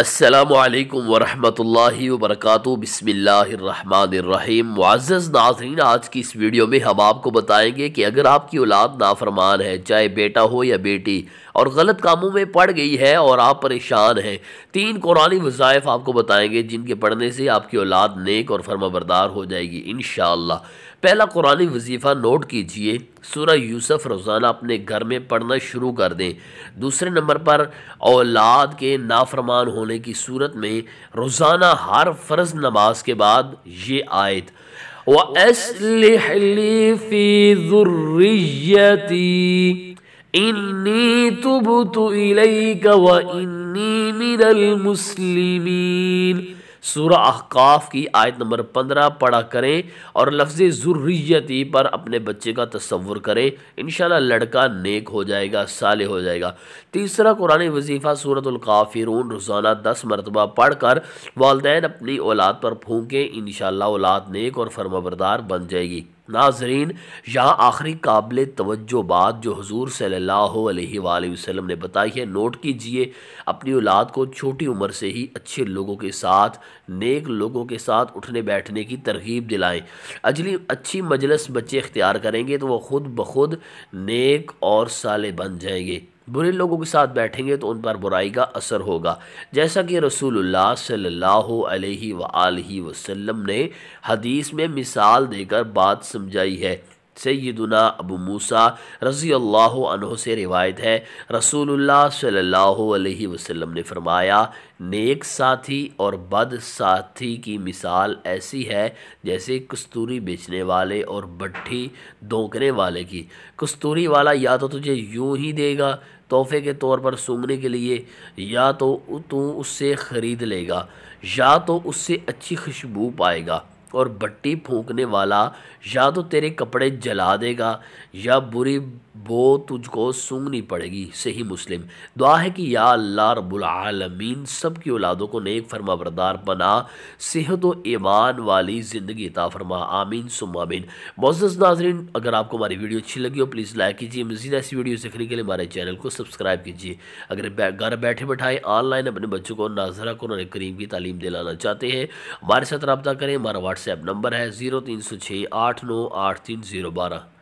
असलकम वरहमल वरक बसमीम मुआज़ नाजरीन आज की इस वीडियो में हम आपको बताएंगे कि अगर आपकी औलाद नाफरमान है चाहे बेटा हो या बेटी और गलत कामों में पड़ गई है और आप परेशान हैं तीन कुरानी वज़ाइफ आपको बताएंगे जिनके पढ़ने से आपकी औलाद नेक और फर्माबरदार हो जाएगी इन पहला कुरानी वजीफ़ा नोट कीजिए सूरह यूसुफ रोज़ाना अपने घर में पढ़ना शुरू कर दें दूसरे नंबर पर औलाद के नाफरमान होने की सूरत में रोज़ाना हर फ़र्ज नमाज के बाद ये आयत वसली इन्नी तुब तो व इन्नी मिनल मुस्लिमीन सूरा अहकाफ की आयत नंबर पंद्रह पढ़ा करें और लफ्ज़ ज़ुर्रियती पर अपने बच्चे का तस्वुर करें इन लड़का नेक हो जाएगा साल हो जाएगा तीसरा कुरान वजीफ़ा सूरतलकाफिरून रोज़ाना दस मरतबा पढ़ कर वालदेन अपनी औलाद पर फूकें इन औलाद नेक और फर्माबरदार बन जाएगी नाजरीन यहाँ आखिरी काबिल तवज्जो बात जो हजूर सल्ला वसम ने बताई है नोट कीजिए अपनी औलाद को छोटी उम्र से ही अच्छे लोगों के साथ नेक लोगों के साथ उठने बैठने की तरगीब दिलाएं अजली अच्छी मजलस बच्चे इख्तियार करेंगे तो वह ख़ुद ब खुद नेक और साले बन जाएंगे बुरे लोगों के साथ बैठेंगे तो उन पर बुराई का असर होगा जैसा कि रसूल सल्लल्लाहु वसल्लम ने हदीस में मिसाल देकर बात समझाई है सैदुना अबू मूसा रज़ी अल्लाह से रिवायत है रसूलुल्लाह सल्लल्लाहु अलैहि वसल्लम ने फरमाया नेक साथी और बद साथी की मिसाल ऐसी है जैसे कस्तूरी बेचने वाले और भट्ठी धोकने वाले की कस्तूरी वाला या तो तुझे यूं ही देगा तोहफे के तौर पर सूंघने के लिए या तो तू उससे ख़रीद लेगा या तो उससे अच्छी खुशबू पाएगा और भट्टी फूकने वाला या तो तेरे कपड़े जला देगा या बुरी वो तुझको सूंघनी पड़ेगी सही मुस्लिम दुआ है कि या अल्लाह रबालमीन सब की औलादों को नेक फरमा बरदार बना सेहत व ईमान वाली ज़िंदगी अता फरमा आमीन सुम आमीन मोजस नाजरीन अगर आपको हमारी वीडियो अच्छी लगी हो प्लीज़ लाइक कीजिए मज़ीद ऐसी वीडियो सीखने के लिए हमारे चैनल को सब्सक्राइब कीजिए अगर घर बैठे बैठाए ऑनलाइन अपने बच्चों को नाजरा कुरान करीम की तालीम दिलाना चाहते हैं हमारे साथ रब्ता करें हमारा व्हाट्सएप नंबर है ज़ीरो तीन सौ छः आठ नौ आठ तीन ज़ीरो बारह